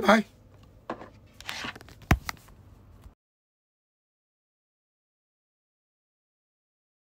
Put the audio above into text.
Bye